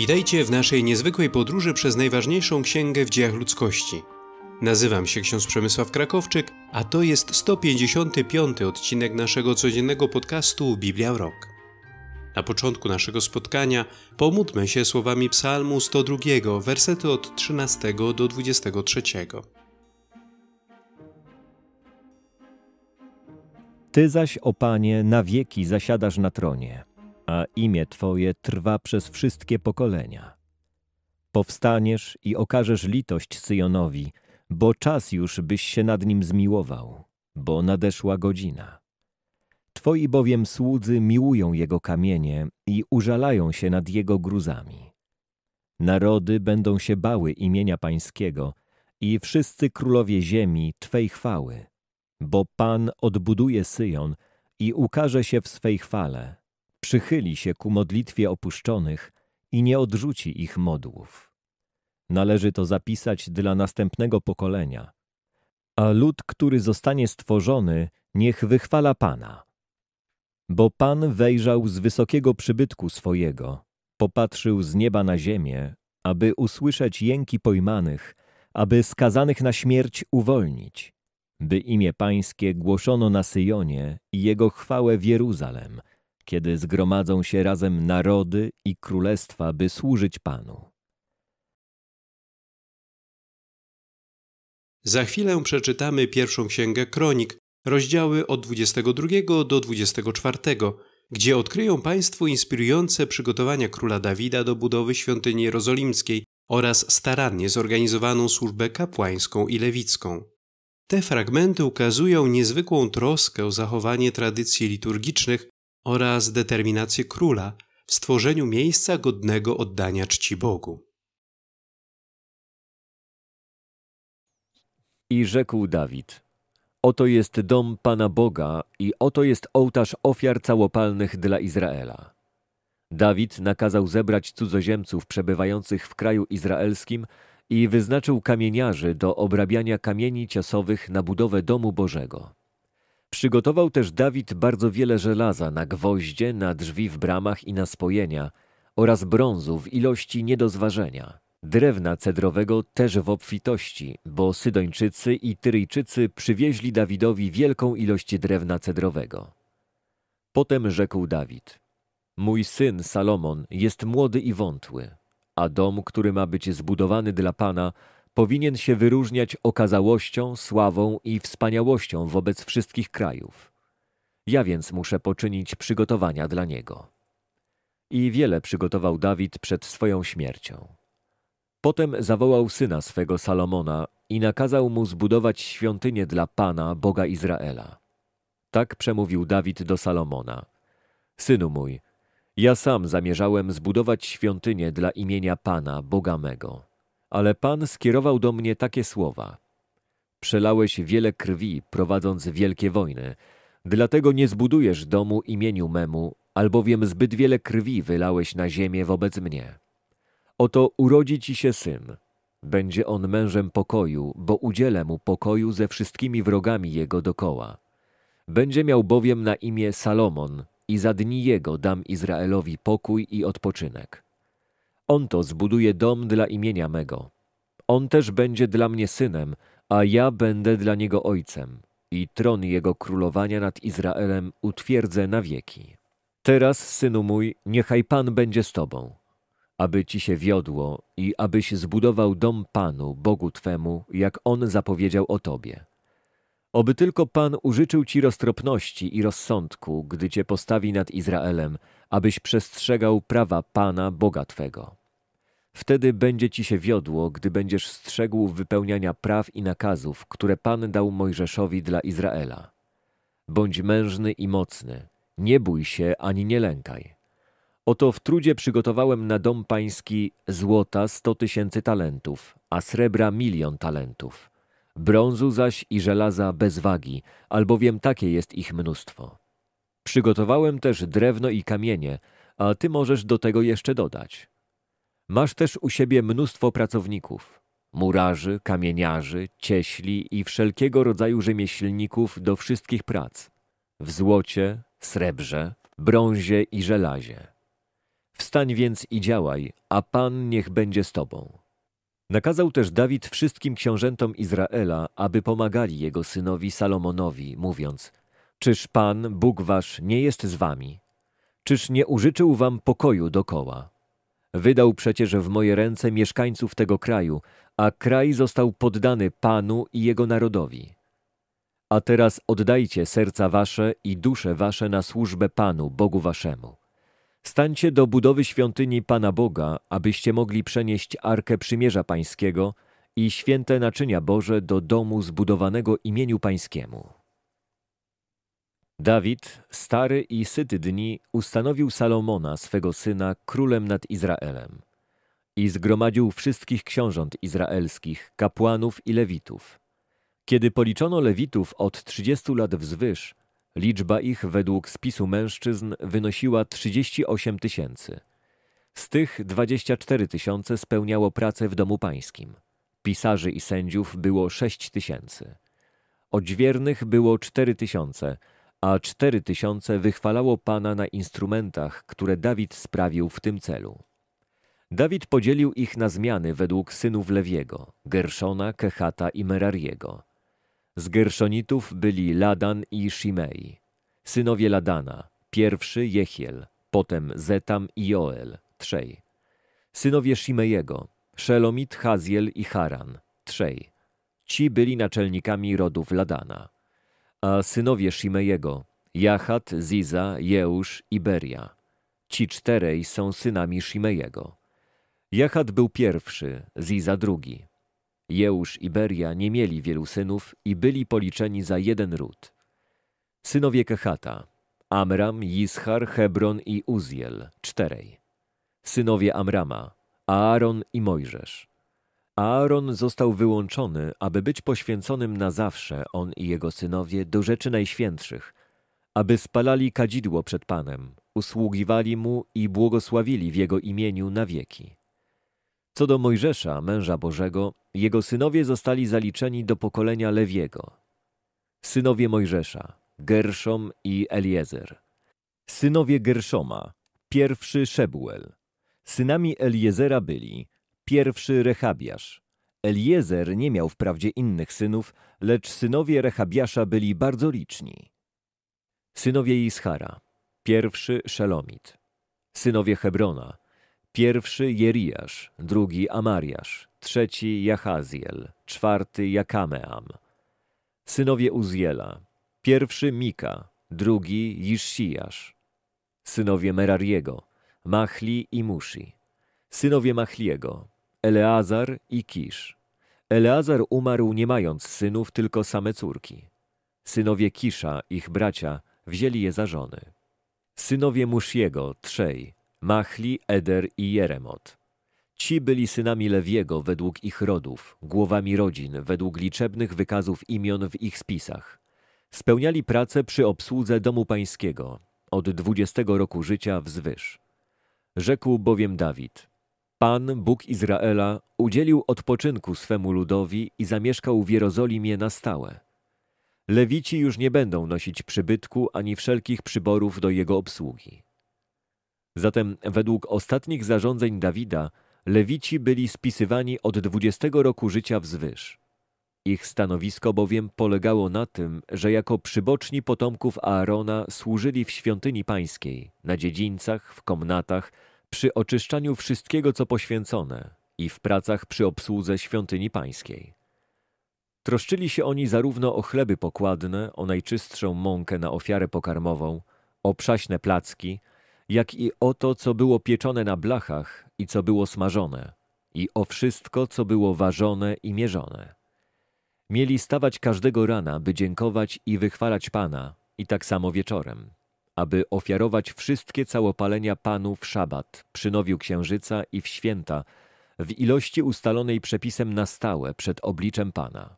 Witajcie w naszej niezwykłej podróży przez najważniejszą księgę w dziejach ludzkości. Nazywam się ksiądz Przemysław Krakowczyk, a to jest 155 odcinek naszego codziennego podcastu Biblia Rok. Na początku naszego spotkania pomódlmy się słowami Psalmu 102, wersety od 13 do 23. Ty zaś, o Panie, na wieki zasiadasz na tronie a imię Twoje trwa przez wszystkie pokolenia. Powstaniesz i okażesz litość Syjonowi, bo czas już byś się nad nim zmiłował, bo nadeszła godzina. Twoi bowiem słudzy miłują jego kamienie i użalają się nad jego gruzami. Narody będą się bały imienia Pańskiego i wszyscy królowie ziemi Twej chwały, bo Pan odbuduje Syjon i ukaże się w swej chwale, przychyli się ku modlitwie opuszczonych i nie odrzuci ich modłów. Należy to zapisać dla następnego pokolenia. A lud, który zostanie stworzony, niech wychwala Pana. Bo Pan wejrzał z wysokiego przybytku swojego, popatrzył z nieba na ziemię, aby usłyszeć jęki pojmanych, aby skazanych na śmierć uwolnić, by imię Pańskie głoszono na Syjonie i Jego chwałę w Jeruzalem – kiedy zgromadzą się razem narody i królestwa, by służyć Panu. Za chwilę przeczytamy pierwszą księgę kronik, rozdziały od 22 do 24, gdzie odkryją Państwu inspirujące przygotowania króla Dawida do budowy świątyni jerozolimskiej oraz starannie zorganizowaną służbę kapłańską i lewicką. Te fragmenty ukazują niezwykłą troskę o zachowanie tradycji liturgicznych oraz determinację króla w stworzeniu miejsca godnego oddania czci Bogu. I rzekł Dawid: Oto jest dom Pana Boga i oto jest ołtarz ofiar całopalnych dla Izraela. Dawid nakazał zebrać cudzoziemców przebywających w kraju izraelskim i wyznaczył kamieniarzy do obrabiania kamieni ciosowych na budowę domu Bożego. Przygotował też Dawid bardzo wiele żelaza na gwoździe, na drzwi w bramach i na spojenia oraz brązu w ilości nie do zważenia. Drewna cedrowego też w obfitości, bo Sydończycy i Tyryjczycy przywieźli Dawidowi wielką ilość drewna cedrowego. Potem rzekł Dawid: Mój syn Salomon jest młody i wątły, a dom, który ma być zbudowany dla Pana, powinien się wyróżniać okazałością, sławą i wspaniałością wobec wszystkich krajów. Ja więc muszę poczynić przygotowania dla niego. I wiele przygotował Dawid przed swoją śmiercią. Potem zawołał syna swego Salomona i nakazał mu zbudować świątynię dla Pana, Boga Izraela. Tak przemówił Dawid do Salomona. Synu mój, ja sam zamierzałem zbudować świątynię dla imienia Pana, Boga mego ale Pan skierował do mnie takie słowa. Przelałeś wiele krwi, prowadząc wielkie wojny, dlatego nie zbudujesz domu imieniu memu, albowiem zbyt wiele krwi wylałeś na ziemię wobec mnie. Oto urodzi ci się syn. Będzie on mężem pokoju, bo udzielę mu pokoju ze wszystkimi wrogami jego dokoła. Będzie miał bowiem na imię Salomon i za dni jego dam Izraelowi pokój i odpoczynek. On to zbuduje dom dla imienia mego. On też będzie dla mnie synem, a ja będę dla niego ojcem. I tron jego królowania nad Izraelem utwierdzę na wieki. Teraz, synu mój, niechaj Pan będzie z tobą, aby ci się wiodło i abyś zbudował dom Panu, Bogu Twemu, jak On zapowiedział o tobie. Oby tylko Pan użyczył ci roztropności i rozsądku, gdy cię postawi nad Izraelem, abyś przestrzegał prawa Pana, Boga Twego. Wtedy będzie ci się wiodło, gdy będziesz strzegł wypełniania praw i nakazów, które Pan dał Mojżeszowi dla Izraela. Bądź mężny i mocny, nie bój się ani nie lękaj. Oto w trudzie przygotowałem na dom pański złota sto tysięcy talentów, a srebra milion talentów. Brązu zaś i żelaza bez wagi, albowiem takie jest ich mnóstwo. Przygotowałem też drewno i kamienie, a ty możesz do tego jeszcze dodać. Masz też u siebie mnóstwo pracowników murarzy, kamieniarzy, cieśli i wszelkiego rodzaju rzemieślników do wszystkich prac w złocie, srebrze, brązie i żelazie. Wstań więc i działaj, a Pan niech będzie z tobą. Nakazał też Dawid wszystkim książętom Izraela, aby pomagali jego synowi Salomonowi, mówiąc: Czyż Pan, Bóg wasz, nie jest z wami? Czyż nie użyczył wam pokoju dokoła? Wydał przecież w moje ręce mieszkańców tego kraju, a kraj został poddany Panu i jego narodowi. A teraz oddajcie serca wasze i dusze wasze na służbę Panu, Bogu waszemu. Stańcie do budowy świątyni Pana Boga, abyście mogli przenieść Arkę Przymierza Pańskiego i święte naczynia Boże do domu zbudowanego imieniu Pańskiemu. Dawid, stary i syty dni, ustanowił Salomona, swego syna, królem nad Izraelem i zgromadził wszystkich książąt izraelskich, kapłanów i lewitów. Kiedy policzono lewitów od trzydziestu lat wzwyż, liczba ich według spisu mężczyzn wynosiła trzydzieści osiem tysięcy. Z tych dwadzieścia cztery tysiące spełniało pracę w domu pańskim. Pisarzy i sędziów było sześć tysięcy. Odźwiernych było cztery tysiące – a cztery tysiące wychwalało Pana na instrumentach, które Dawid sprawił w tym celu. Dawid podzielił ich na zmiany według synów Lewiego, Gerszona, Kehata i Merariego. Z Gerszonitów byli Ladan i Shimei, synowie Ladana, pierwszy Jechiel, potem Zetam i Joel, trzej. Synowie Shimejego, Szelomit, Haziel i Haran, trzej. Ci byli naczelnikami rodów Ladana a synowie Shimejego, Jachat, Ziza, Jeusz i Beria. Ci czterej są synami Shimejego. Jachat był pierwszy, Ziza drugi. Jeusz i Beria nie mieli wielu synów i byli policzeni za jeden ród. Synowie Kehata, Amram, Jischar, Hebron i Uziel, czterej. Synowie Amrama, Aaron i Mojżesz. Aaron został wyłączony, aby być poświęconym na zawsze, on i jego synowie, do rzeczy najświętszych, aby spalali kadzidło przed Panem, usługiwali mu i błogosławili w jego imieniu na wieki. Co do Mojżesza, męża Bożego, jego synowie zostali zaliczeni do pokolenia Lewiego. Synowie Mojżesza, Gerszom i Eliezer. Synowie Gerszoma, pierwszy Szebuel. Synami Eliezera byli pierwszy Rechabiasz. Eliezer nie miał wprawdzie innych synów, lecz synowie Rechabiasza byli bardzo liczni. Synowie Ischara, pierwszy Szelomit, synowie Hebrona, pierwszy Jeriasz, drugi Amariasz, trzeci Jachaziel, czwarty Jakameam. Synowie Uziela, pierwszy Mika, drugi Jiszijasz. Synowie Merariego, Machli i Musi. Synowie Machliego, Eleazar i Kisz. Eleazar umarł nie mając synów, tylko same córki. Synowie Kisza, ich bracia, wzięli je za żony. Synowie Musziego, trzej, Machli, Eder i Jeremot. Ci byli synami Lewiego według ich rodów, głowami rodzin, według liczebnych wykazów imion w ich spisach. Spełniali pracę przy obsłudze domu pańskiego, od dwudziestego roku życia wzwyż. Rzekł bowiem Dawid, Pan, Bóg Izraela, udzielił odpoczynku swemu ludowi i zamieszkał w Jerozolimie na stałe. Lewici już nie będą nosić przybytku ani wszelkich przyborów do jego obsługi. Zatem według ostatnich zarządzeń Dawida, Lewici byli spisywani od dwudziestego roku życia wzwyż. Ich stanowisko bowiem polegało na tym, że jako przyboczni potomków Aarona służyli w świątyni pańskiej, na dziedzińcach, w komnatach, przy oczyszczaniu wszystkiego, co poświęcone i w pracach przy obsłudze świątyni pańskiej. Troszczyli się oni zarówno o chleby pokładne, o najczystszą mąkę na ofiarę pokarmową, o przaśne placki, jak i o to, co było pieczone na blachach i co było smażone, i o wszystko, co było ważone i mierzone. Mieli stawać każdego rana, by dziękować i wychwalać Pana, i tak samo wieczorem aby ofiarować wszystkie całopalenia Panu w szabat, przy nowiu księżyca i w święta, w ilości ustalonej przepisem na stałe przed obliczem Pana.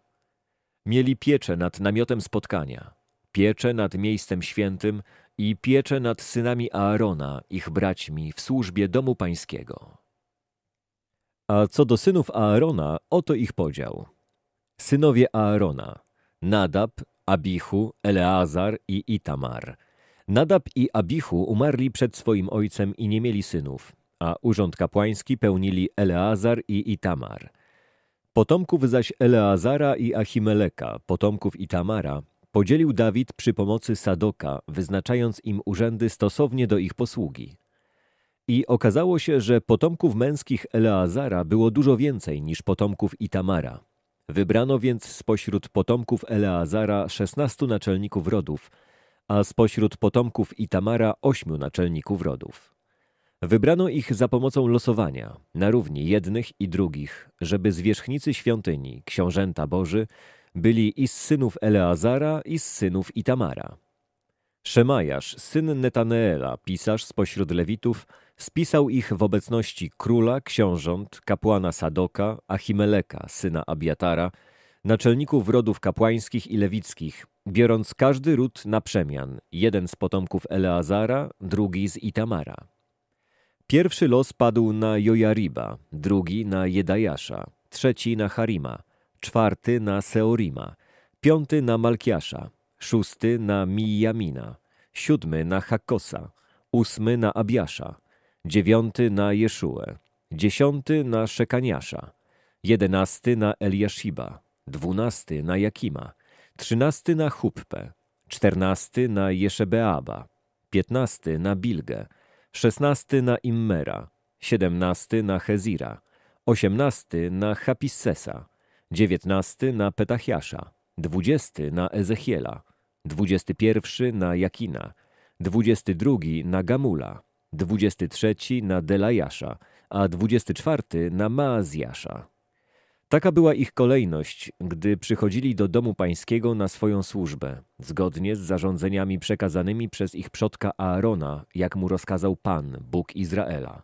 Mieli piecze nad namiotem spotkania, piecze nad miejscem świętym i piecze nad synami Aarona, ich braćmi, w służbie domu pańskiego. A co do synów Aarona, oto ich podział. Synowie Aarona, Nadab, Abichu, Eleazar i Itamar – Nadab i Abichu umarli przed swoim ojcem i nie mieli synów, a urząd kapłański pełnili Eleazar i Itamar. Potomków zaś Eleazara i Achimeleka, potomków Itamara, podzielił Dawid przy pomocy Sadoka, wyznaczając im urzędy stosownie do ich posługi. I okazało się, że potomków męskich Eleazara było dużo więcej niż potomków Itamara. Wybrano więc spośród potomków Eleazara szesnastu naczelników rodów, a spośród potomków Itamara ośmiu naczelników rodów. Wybrano ich za pomocą losowania, na równi jednych i drugich, żeby zwierzchnicy świątyni, książęta Boży, byli i z synów Eleazara, i z synów Itamara. Szemajasz, syn Netaneela, pisarz spośród Lewitów, spisał ich w obecności króla, książąt, kapłana Sadoka, Achimeleka, syna Abiatara, naczelników rodów kapłańskich i lewickich, biorąc każdy ród na przemian, jeden z potomków Eleazara, drugi z Itamara. Pierwszy los padł na Jojariba, drugi na Jedajasza, trzeci na Harima, czwarty na Seorima, piąty na Malkiasza, szósty na Mijamina, siódmy na Hakosa, ósmy na Abiasza, dziewiąty na Jeszuę, dziesiąty na Szekaniasza, jedenasty na Eliashiba, dwunasty na Jakima, trzynasty na Huppe, czternasty na Jeszebeaba, piętnasty na Bilgę, szesnasty na Immera, siedemnasty na Hezira, osiemnasty na Hapisesa, dziewiętnasty na Petachiasza, dwudziesty na Ezechiela, dwudziesty pierwszy na Jakina, dwudziesty drugi na Gamula, dwudziesty trzeci na Delajasza, a dwudziesty czwarty na Maazjasza. Taka była ich kolejność, gdy przychodzili do domu pańskiego na swoją służbę, zgodnie z zarządzeniami przekazanymi przez ich przodka Aarona, jak mu rozkazał Pan, Bóg Izraela.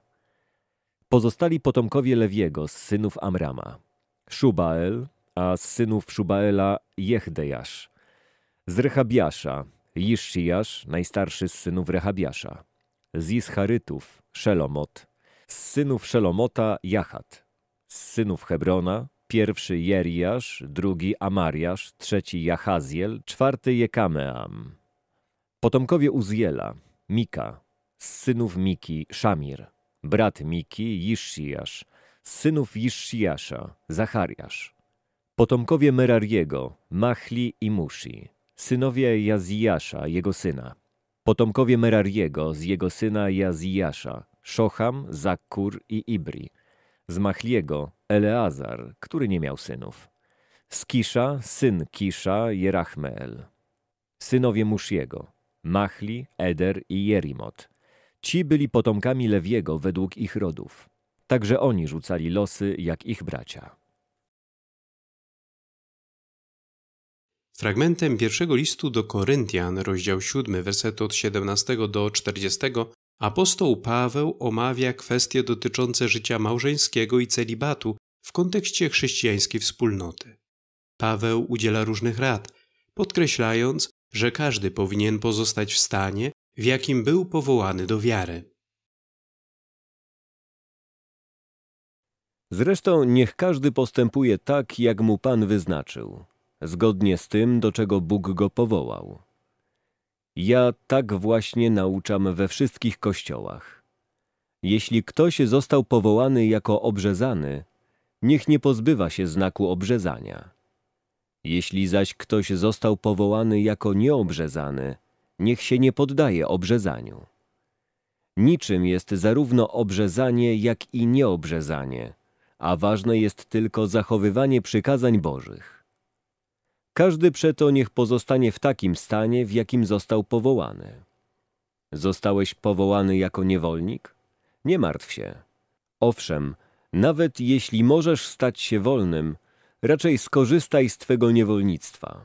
Pozostali potomkowie Lewiego z synów Amrama, Szubael, a z synów Szubaela Jechdejasz, z Rehabiasza, Jiszszijasz, najstarszy z synów Rehabiasza, z Ischarytów, Szelomot, z synów Szelomota Jachat, z synów Hebrona, pierwszy Jeriasz, drugi Amariasz, trzeci Jahaziel, czwarty Jekameam. Potomkowie Uziela, Mika, z synów Miki Szamir, brat Miki Jiszijasz, z synów Jisziasza Zachariasz. Potomkowie Merariego, Machli i Musi, synowie Jazijasza, jego syna. Potomkowie Merariego z jego syna Jazijasza, Szocham, Zakur i Ibri. Z Machliego Eleazar, który nie miał synów. Z Kisza, syn Kisza, Jerachmeel. Synowie Musziego, Machli, Eder i Jerimot. Ci byli potomkami Lewiego według ich rodów. Także oni rzucali losy jak ich bracia. Fragmentem pierwszego listu do Koryntian, rozdział 7, werset od 17 do 40, Apostoł Paweł omawia kwestie dotyczące życia małżeńskiego i celibatu w kontekście chrześcijańskiej wspólnoty. Paweł udziela różnych rad, podkreślając, że każdy powinien pozostać w stanie, w jakim był powołany do wiary. Zresztą niech każdy postępuje tak, jak mu Pan wyznaczył, zgodnie z tym, do czego Bóg go powołał. Ja tak właśnie nauczam we wszystkich kościołach. Jeśli ktoś został powołany jako obrzezany, niech nie pozbywa się znaku obrzezania. Jeśli zaś ktoś został powołany jako nieobrzezany, niech się nie poddaje obrzezaniu. Niczym jest zarówno obrzezanie, jak i nieobrzezanie, a ważne jest tylko zachowywanie przykazań Bożych. Każdy przeto niech pozostanie w takim stanie, w jakim został powołany. Zostałeś powołany jako niewolnik? Nie martw się. Owszem, nawet jeśli możesz stać się wolnym, raczej skorzystaj z Twego niewolnictwa.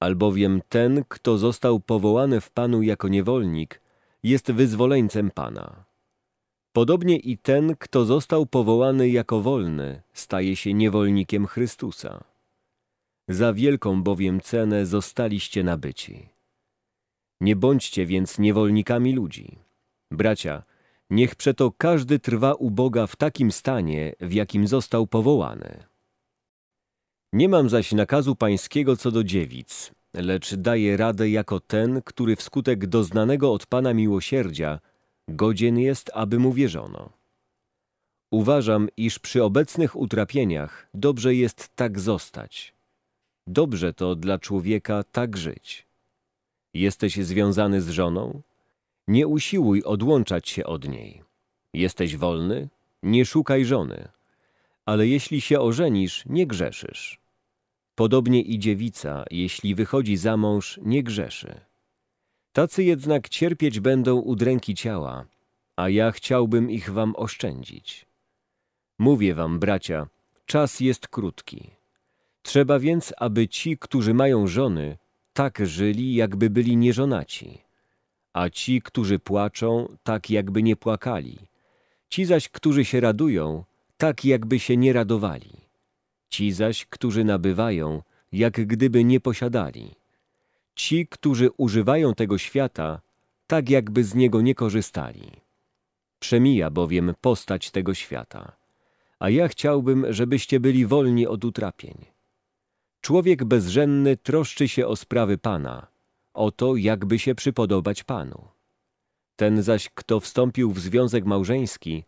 Albowiem ten, kto został powołany w Panu jako niewolnik, jest wyzwoleńcem Pana. Podobnie i ten, kto został powołany jako wolny, staje się niewolnikiem Chrystusa. Za wielką bowiem cenę zostaliście nabyci. Nie bądźcie więc niewolnikami ludzi. Bracia, niech przeto każdy trwa u Boga w takim stanie, w jakim został powołany. Nie mam zaś nakazu pańskiego co do dziewic, lecz daję radę jako ten, który wskutek doznanego od Pana miłosierdzia godzien jest, aby mu wierzono. Uważam, iż przy obecnych utrapieniach dobrze jest tak zostać. Dobrze to dla człowieka tak żyć. Jesteś związany z żoną? Nie usiłuj odłączać się od niej. Jesteś wolny? Nie szukaj żony. Ale jeśli się ożenisz, nie grzeszysz. Podobnie i dziewica, jeśli wychodzi za mąż, nie grzeszy. Tacy jednak cierpieć będą udręki ciała, a ja chciałbym ich wam oszczędzić. Mówię wam, bracia, czas jest krótki. Trzeba więc, aby ci, którzy mają żony, tak żyli, jakby byli nieżonaci, a ci, którzy płaczą, tak jakby nie płakali, ci zaś, którzy się radują, tak jakby się nie radowali, ci zaś, którzy nabywają, jak gdyby nie posiadali, ci, którzy używają tego świata, tak jakby z niego nie korzystali. Przemija bowiem postać tego świata, a ja chciałbym, żebyście byli wolni od utrapień. Człowiek bezrzędny troszczy się o sprawy Pana, o to, jakby się przypodobać Panu. Ten zaś, kto wstąpił w związek małżeński,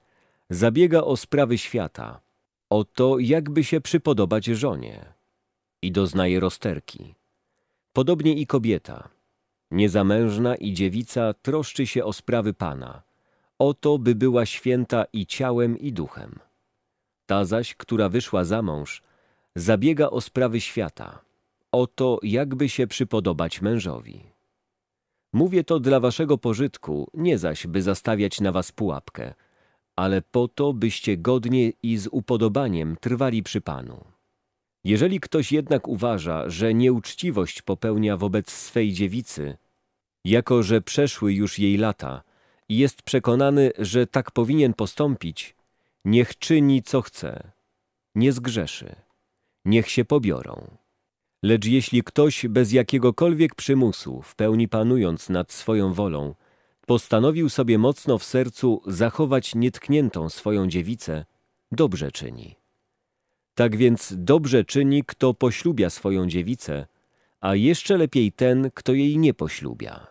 zabiega o sprawy świata, o to, jakby się przypodobać żonie i doznaje rozterki. Podobnie i kobieta, niezamężna i dziewica troszczy się o sprawy Pana, o to, by była święta i ciałem i duchem. Ta zaś, która wyszła za mąż, Zabiega o sprawy świata, o to, jakby się przypodobać mężowi. Mówię to dla waszego pożytku, nie zaś, by zastawiać na was pułapkę, ale po to, byście godnie i z upodobaniem trwali przy Panu. Jeżeli ktoś jednak uważa, że nieuczciwość popełnia wobec swej dziewicy, jako że przeszły już jej lata i jest przekonany, że tak powinien postąpić, niech czyni co chce, nie zgrzeszy niech się pobiorą. Lecz jeśli ktoś bez jakiegokolwiek przymusu, w pełni panując nad swoją wolą, postanowił sobie mocno w sercu zachować nietkniętą swoją dziewicę, dobrze czyni. Tak więc dobrze czyni, kto poślubia swoją dziewicę, a jeszcze lepiej ten, kto jej nie poślubia.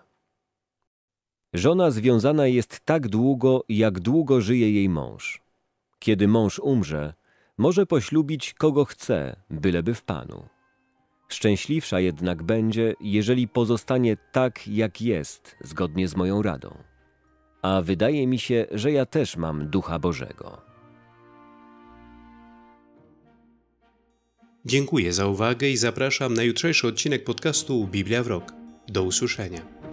Żona związana jest tak długo, jak długo żyje jej mąż. Kiedy mąż umrze, może poślubić kogo chce, byleby w Panu. Szczęśliwsza jednak będzie, jeżeli pozostanie tak, jak jest, zgodnie z moją radą. A wydaje mi się, że ja też mam Ducha Bożego. Dziękuję za uwagę i zapraszam na jutrzejszy odcinek podcastu Biblia w Rok. Do usłyszenia.